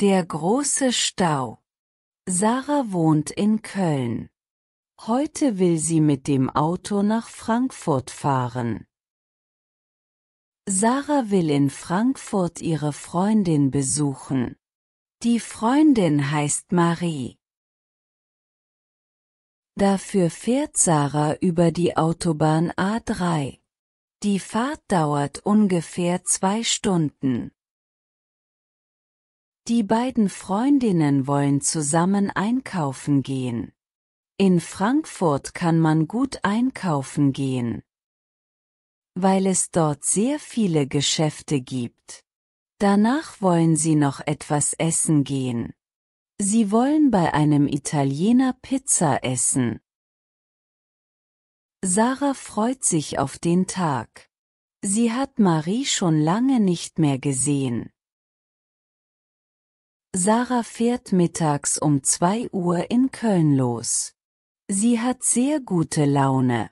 Der große Stau. Sarah wohnt in Köln. Heute will sie mit dem Auto nach Frankfurt fahren. Sarah will in Frankfurt ihre Freundin besuchen. Die Freundin heißt Marie. Dafür fährt Sarah über die Autobahn A3. Die Fahrt dauert ungefähr zwei Stunden. Die beiden Freundinnen wollen zusammen einkaufen gehen. In Frankfurt kann man gut einkaufen gehen, weil es dort sehr viele Geschäfte gibt. Danach wollen sie noch etwas essen gehen. Sie wollen bei einem Italiener Pizza essen. Sarah freut sich auf den Tag. Sie hat Marie schon lange nicht mehr gesehen. Sarah fährt mittags um 2 Uhr in Köln los. Sie hat sehr gute Laune.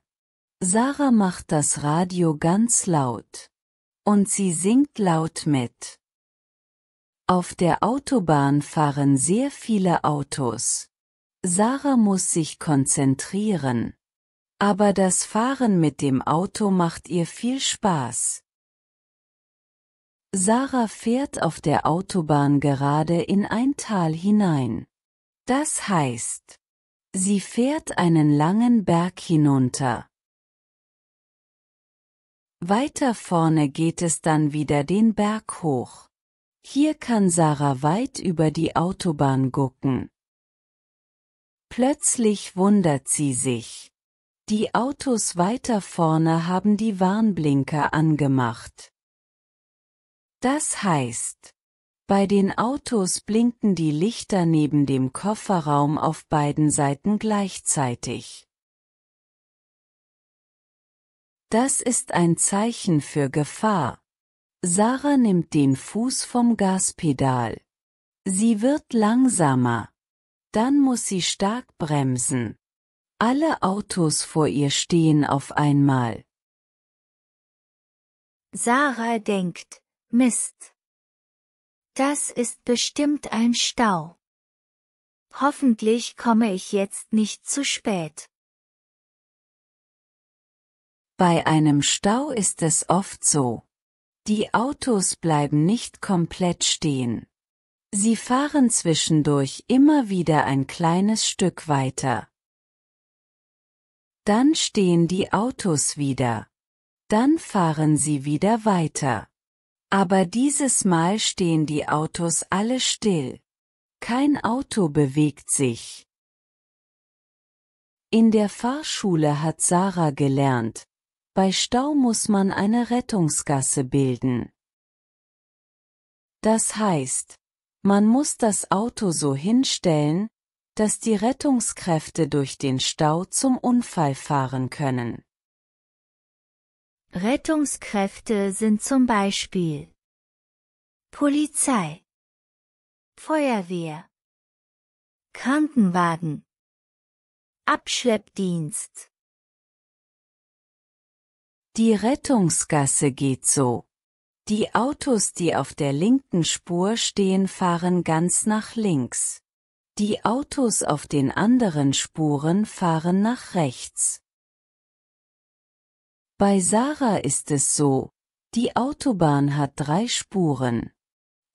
Sarah macht das Radio ganz laut. Und sie singt laut mit. Auf der Autobahn fahren sehr viele Autos. Sarah muss sich konzentrieren. Aber das Fahren mit dem Auto macht ihr viel Spaß. Sarah fährt auf der Autobahn gerade in ein Tal hinein. Das heißt, sie fährt einen langen Berg hinunter. Weiter vorne geht es dann wieder den Berg hoch. Hier kann Sarah weit über die Autobahn gucken. Plötzlich wundert sie sich. Die Autos weiter vorne haben die Warnblinker angemacht. Das heißt, bei den Autos blinken die Lichter neben dem Kofferraum auf beiden Seiten gleichzeitig. Das ist ein Zeichen für Gefahr. Sarah nimmt den Fuß vom Gaspedal. Sie wird langsamer. Dann muss sie stark bremsen. Alle Autos vor ihr stehen auf einmal. Sarah denkt, Mist. Das ist bestimmt ein Stau. Hoffentlich komme ich jetzt nicht zu spät. Bei einem Stau ist es oft so. Die Autos bleiben nicht komplett stehen. Sie fahren zwischendurch immer wieder ein kleines Stück weiter. Dann stehen die Autos wieder. Dann fahren sie wieder weiter. Aber dieses Mal stehen die Autos alle still. Kein Auto bewegt sich. In der Fahrschule hat Sarah gelernt, bei Stau muss man eine Rettungsgasse bilden. Das heißt, man muss das Auto so hinstellen, dass die Rettungskräfte durch den Stau zum Unfall fahren können. Rettungskräfte sind zum Beispiel Polizei, Feuerwehr, Krankenwagen, Abschleppdienst. Die Rettungsgasse geht so. Die Autos, die auf der linken Spur stehen, fahren ganz nach links. Die Autos auf den anderen Spuren fahren nach rechts. Bei Sarah ist es so. Die Autobahn hat drei Spuren.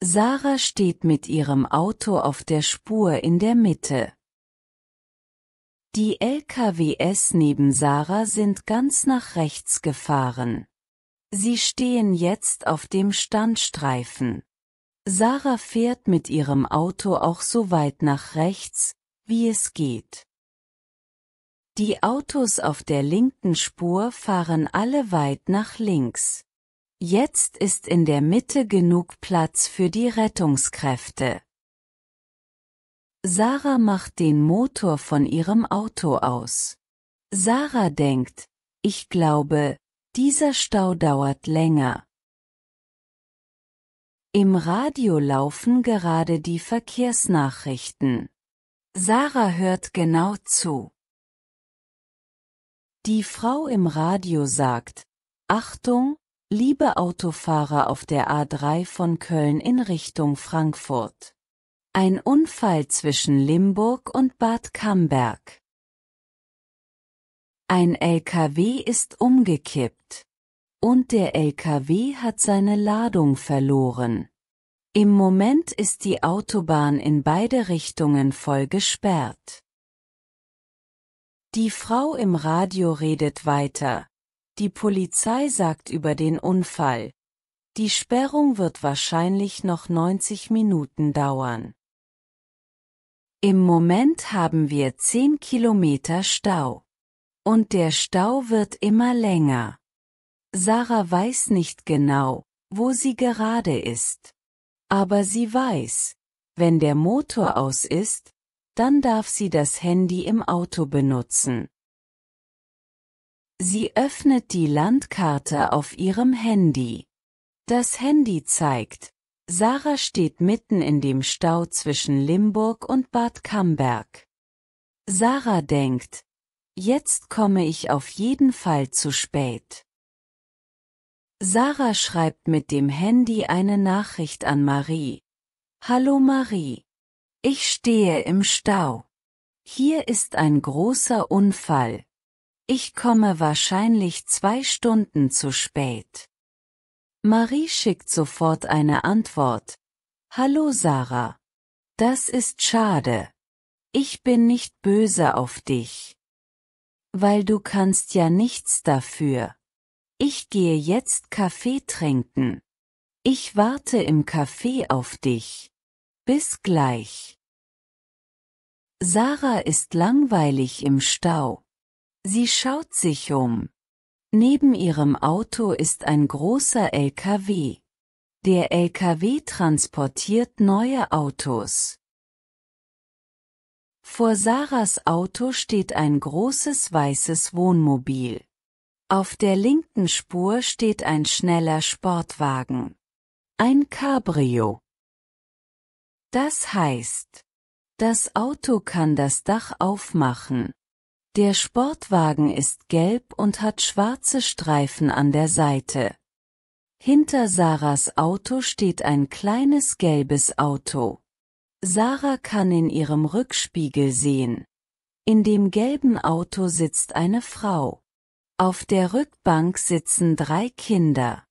Sarah steht mit ihrem Auto auf der Spur in der Mitte. Die LKWs neben Sarah sind ganz nach rechts gefahren. Sie stehen jetzt auf dem Standstreifen. Sarah fährt mit ihrem Auto auch so weit nach rechts, wie es geht. Die Autos auf der linken Spur fahren alle weit nach links. Jetzt ist in der Mitte genug Platz für die Rettungskräfte. Sarah macht den Motor von ihrem Auto aus. Sarah denkt, ich glaube, dieser Stau dauert länger. Im Radio laufen gerade die Verkehrsnachrichten. Sarah hört genau zu. Die Frau im Radio sagt, Achtung, liebe Autofahrer auf der A3 von Köln in Richtung Frankfurt. Ein Unfall zwischen Limburg und Bad Camberg. Ein LKW ist umgekippt. Und der LKW hat seine Ladung verloren. Im Moment ist die Autobahn in beide Richtungen voll gesperrt. Die Frau im Radio redet weiter. Die Polizei sagt über den Unfall. Die Sperrung wird wahrscheinlich noch 90 Minuten dauern. Im Moment haben wir 10 Kilometer Stau. Und der Stau wird immer länger. Sarah weiß nicht genau, wo sie gerade ist. Aber sie weiß, wenn der Motor aus ist, dann darf sie das Handy im Auto benutzen. Sie öffnet die Landkarte auf ihrem Handy. Das Handy zeigt, Sarah steht mitten in dem Stau zwischen Limburg und Bad Camberg. Sarah denkt, jetzt komme ich auf jeden Fall zu spät. Sarah schreibt mit dem Handy eine Nachricht an Marie. Hallo Marie, ich stehe im Stau. Hier ist ein großer Unfall. Ich komme wahrscheinlich zwei Stunden zu spät. Marie schickt sofort eine Antwort. Hallo Sarah. Das ist schade. Ich bin nicht böse auf dich. Weil du kannst ja nichts dafür. Ich gehe jetzt Kaffee trinken. Ich warte im Kaffee auf dich. Bis gleich. Sarah ist langweilig im Stau. Sie schaut sich um. Neben ihrem Auto ist ein großer LKW. Der LKW transportiert neue Autos. Vor Sarahs Auto steht ein großes weißes Wohnmobil. Auf der linken Spur steht ein schneller Sportwagen. Ein Cabrio. Das heißt, das Auto kann das Dach aufmachen. Der Sportwagen ist gelb und hat schwarze Streifen an der Seite. Hinter Sarahs Auto steht ein kleines gelbes Auto. Sarah kann in ihrem Rückspiegel sehen. In dem gelben Auto sitzt eine Frau. Auf der Rückbank sitzen drei Kinder.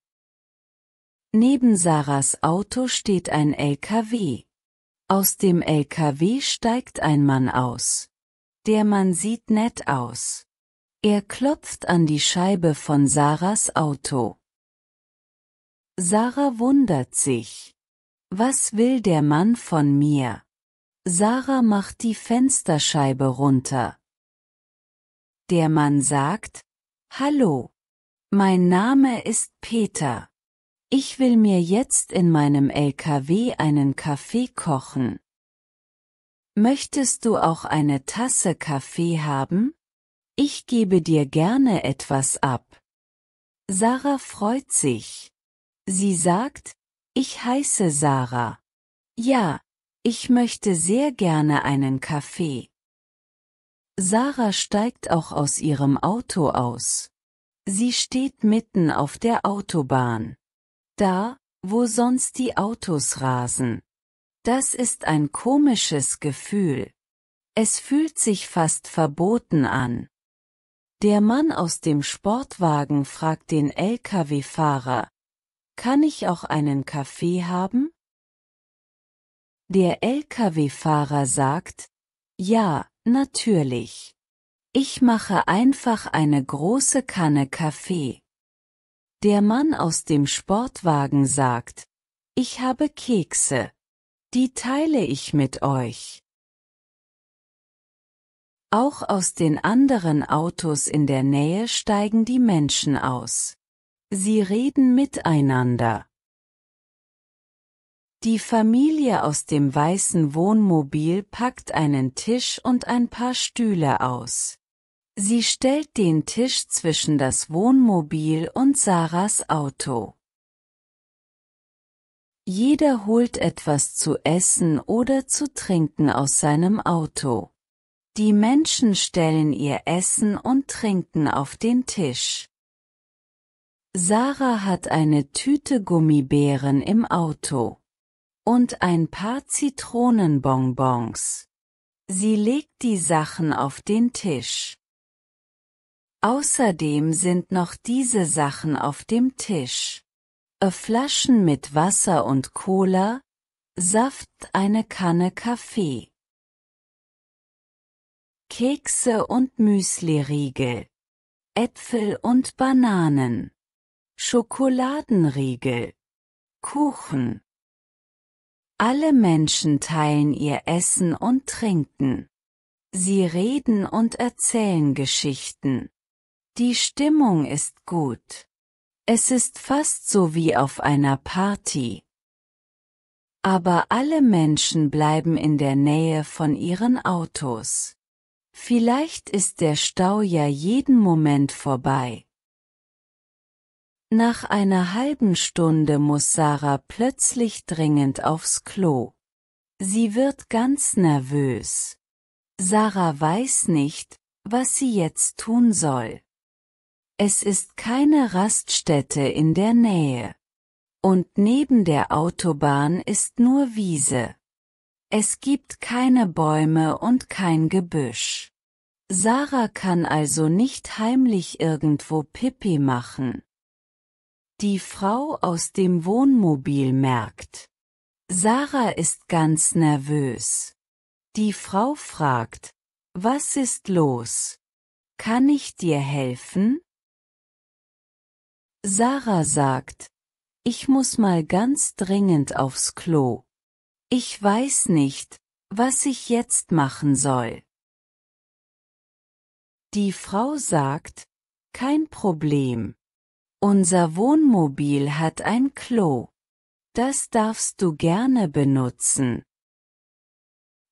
Neben Sarahs Auto steht ein LKW. Aus dem LKW steigt ein Mann aus. Der Mann sieht nett aus. Er klopft an die Scheibe von Sarahs Auto. Sarah wundert sich. Was will der Mann von mir? Sarah macht die Fensterscheibe runter. Der Mann sagt, Hallo. Mein Name ist Peter. Ich will mir jetzt in meinem LKW einen Kaffee kochen. Möchtest du auch eine Tasse Kaffee haben? Ich gebe dir gerne etwas ab. Sarah freut sich. Sie sagt, ich heiße Sarah. Ja, ich möchte sehr gerne einen Kaffee. Sarah steigt auch aus ihrem Auto aus. Sie steht mitten auf der Autobahn da, wo sonst die Autos rasen. Das ist ein komisches Gefühl. Es fühlt sich fast verboten an. Der Mann aus dem Sportwagen fragt den Lkw-Fahrer, kann ich auch einen Kaffee haben? Der Lkw-Fahrer sagt, ja, natürlich. Ich mache einfach eine große Kanne Kaffee. Der Mann aus dem Sportwagen sagt, ich habe Kekse. Die teile ich mit euch. Auch aus den anderen Autos in der Nähe steigen die Menschen aus. Sie reden miteinander. Die Familie aus dem weißen Wohnmobil packt einen Tisch und ein paar Stühle aus. Sie stellt den Tisch zwischen das Wohnmobil und Sarahs Auto. Jeder holt etwas zu essen oder zu trinken aus seinem Auto. Die Menschen stellen ihr Essen und Trinken auf den Tisch. Sarah hat eine Tüte Gummibären im Auto. Und ein paar Zitronenbonbons. Sie legt die Sachen auf den Tisch. Außerdem sind noch diese Sachen auf dem Tisch. Flaschen mit Wasser und Cola, Saft, eine Kanne Kaffee. Kekse und Müsliriegel. Äpfel und Bananen. Schokoladenriegel. Kuchen. Alle Menschen teilen ihr Essen und Trinken. Sie reden und erzählen Geschichten. Die Stimmung ist gut. Es ist fast so wie auf einer Party. Aber alle Menschen bleiben in der Nähe von ihren Autos. Vielleicht ist der Stau ja jeden Moment vorbei. Nach einer halben Stunde muss Sarah plötzlich dringend aufs Klo. Sie wird ganz nervös. Sarah weiß nicht, was sie jetzt tun soll. Es ist keine Raststätte in der Nähe. Und neben der Autobahn ist nur Wiese. Es gibt keine Bäume und kein Gebüsch. Sarah kann also nicht heimlich irgendwo Pipi machen. Die Frau aus dem Wohnmobil merkt. Sarah ist ganz nervös. Die Frau fragt, was ist los? Kann ich dir helfen? Sarah sagt, ich muss mal ganz dringend aufs Klo. Ich weiß nicht, was ich jetzt machen soll. Die Frau sagt, kein Problem. Unser Wohnmobil hat ein Klo. Das darfst du gerne benutzen.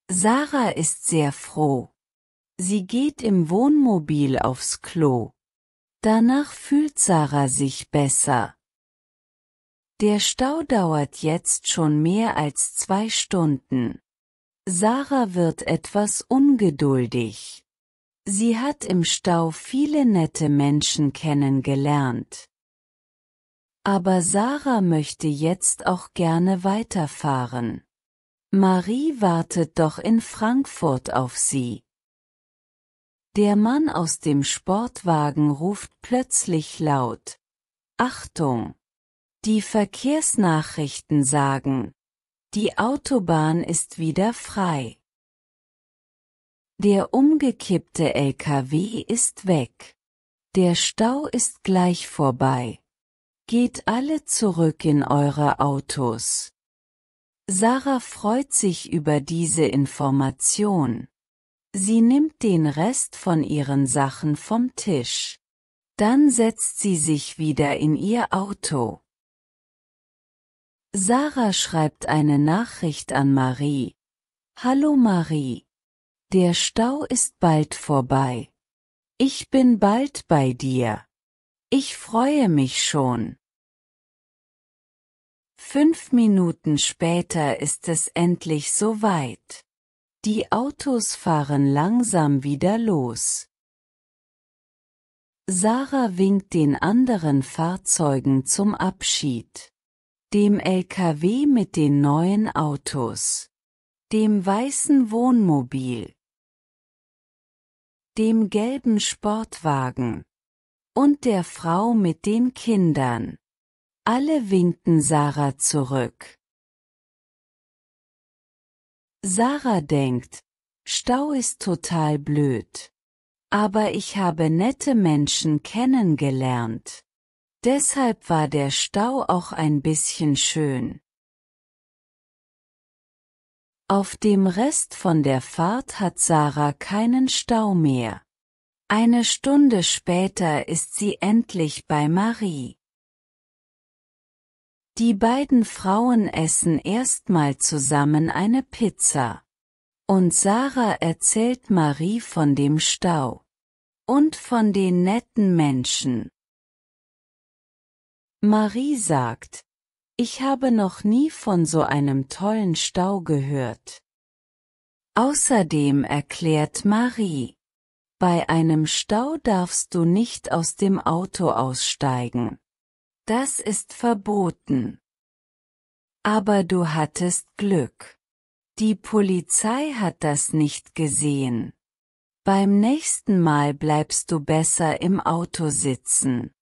Sarah ist sehr froh. Sie geht im Wohnmobil aufs Klo. Danach fühlt Sarah sich besser. Der Stau dauert jetzt schon mehr als zwei Stunden. Sarah wird etwas ungeduldig. Sie hat im Stau viele nette Menschen kennengelernt. Aber Sarah möchte jetzt auch gerne weiterfahren. Marie wartet doch in Frankfurt auf sie. Der Mann aus dem Sportwagen ruft plötzlich laut. Achtung! Die Verkehrsnachrichten sagen, die Autobahn ist wieder frei. Der umgekippte LKW ist weg. Der Stau ist gleich vorbei. Geht alle zurück in eure Autos. Sarah freut sich über diese Information. Sie nimmt den Rest von ihren Sachen vom Tisch. Dann setzt sie sich wieder in ihr Auto. Sarah schreibt eine Nachricht an Marie. Hallo Marie. Der Stau ist bald vorbei. Ich bin bald bei dir. Ich freue mich schon. Fünf Minuten später ist es endlich soweit. Die Autos fahren langsam wieder los. Sarah winkt den anderen Fahrzeugen zum Abschied. Dem LKW mit den neuen Autos. Dem weißen Wohnmobil. Dem gelben Sportwagen. Und der Frau mit den Kindern. Alle winkten Sarah zurück. Sarah denkt, Stau ist total blöd. Aber ich habe nette Menschen kennengelernt. Deshalb war der Stau auch ein bisschen schön. Auf dem Rest von der Fahrt hat Sarah keinen Stau mehr. Eine Stunde später ist sie endlich bei Marie. Die beiden Frauen essen erstmal zusammen eine Pizza. Und Sarah erzählt Marie von dem Stau. Und von den netten Menschen. Marie sagt, ich habe noch nie von so einem tollen Stau gehört. Außerdem erklärt Marie, bei einem Stau darfst du nicht aus dem Auto aussteigen. Das ist verboten. Aber du hattest Glück. Die Polizei hat das nicht gesehen. Beim nächsten Mal bleibst du besser im Auto sitzen.